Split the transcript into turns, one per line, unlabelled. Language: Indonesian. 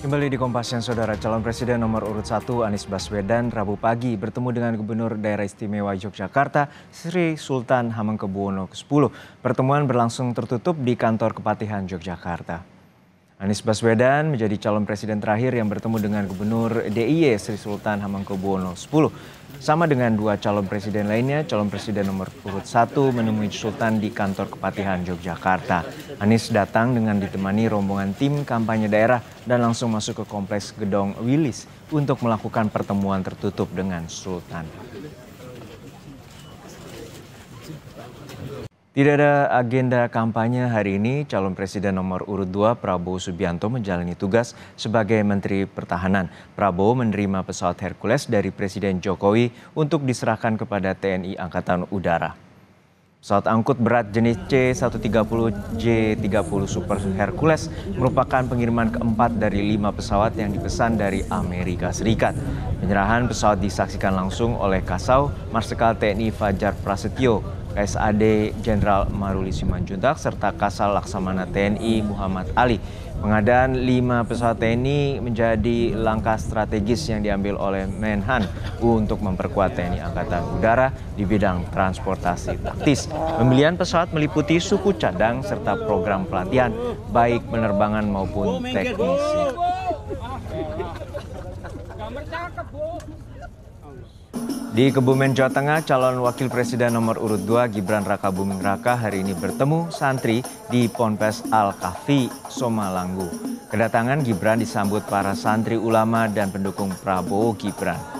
Kembali di Kompas yang Saudara, calon presiden nomor urut 1 Anies Baswedan Rabu pagi bertemu dengan Gubernur Daerah Istimewa Yogyakarta Sri Sultan Hamengkubuwono X. Pertemuan berlangsung tertutup di kantor Kepatihan Yogyakarta. Anies Baswedan menjadi calon presiden terakhir yang bertemu dengan Gubernur DIY Sri Sultan Hamengkubuwono X. Sama dengan dua calon presiden lainnya, calon presiden nomor urut satu menemui Sultan di kantor Kepatihan Yogyakarta. Anies datang dengan ditemani rombongan tim kampanye daerah dan langsung masuk ke Kompleks Gedong Wilis untuk melakukan pertemuan tertutup dengan Sultan. Tidak ada agenda kampanye hari ini, calon presiden nomor urut 2 Prabowo Subianto menjalani tugas sebagai Menteri Pertahanan. Prabowo menerima pesawat Hercules dari Presiden Jokowi untuk diserahkan kepada TNI Angkatan Udara. Pesawat angkut berat jenis C-130J-30 Super Hercules merupakan pengiriman keempat dari lima pesawat yang dipesan dari Amerika Serikat. Penyerahan pesawat disaksikan langsung oleh Kasau Marsikal TNI Fajar Prasetyo KSAD Jenderal Maruli Simanjuntak serta Kasal Laksamana TNI Muhammad Ali. Pengadaan lima pesawat TNI menjadi langkah strategis yang diambil oleh Menhan untuk memperkuat TNI Angkatan Udara di bidang transportasi taktis. Pembelian pesawat meliputi suku cadang serta program pelatihan baik penerbangan maupun teknisi. Di Kebumen, Jawa Tengah, calon wakil presiden nomor urut 2 Gibran Raka Buming Raka hari ini bertemu santri di Ponpes Al-Kahfi, Somalangu. Kedatangan Gibran disambut para santri ulama dan pendukung Prabowo Gibran.